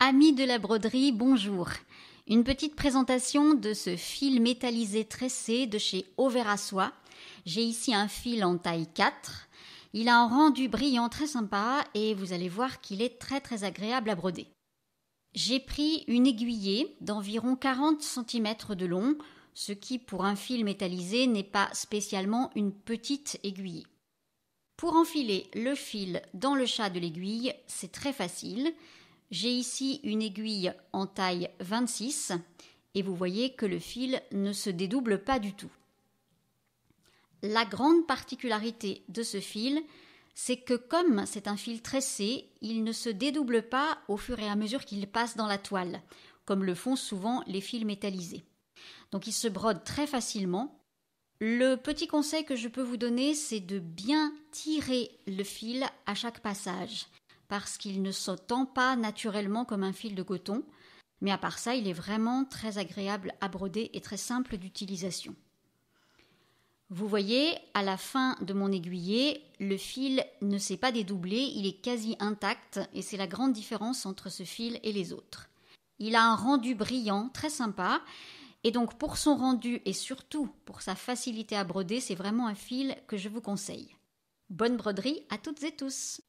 Amis de la broderie, bonjour. Une petite présentation de ce fil métallisé tressé de chez Auvert soie. J'ai ici un fil en taille 4. Il a un rendu brillant très sympa et vous allez voir qu'il est très très agréable à broder. J'ai pris une aiguillée d'environ 40 cm de long, ce qui pour un fil métallisé n'est pas spécialement une petite aiguillée. Pour enfiler le fil dans le chat de l'aiguille, c'est très facile. J'ai ici une aiguille en taille 26 et vous voyez que le fil ne se dédouble pas du tout. La grande particularité de ce fil, c'est que comme c'est un fil tressé, il ne se dédouble pas au fur et à mesure qu'il passe dans la toile, comme le font souvent les fils métallisés. Donc il se brode très facilement le petit conseil que je peux vous donner, c'est de bien tirer le fil à chaque passage, parce qu'il ne s'entend pas naturellement comme un fil de coton, mais à part ça, il est vraiment très agréable à broder et très simple d'utilisation. Vous voyez, à la fin de mon aiguillé, le fil ne s'est pas dédoublé, il est quasi intact, et c'est la grande différence entre ce fil et les autres. Il a un rendu brillant, très sympa, et donc pour son rendu et surtout pour sa facilité à broder, c'est vraiment un fil que je vous conseille. Bonne broderie à toutes et tous.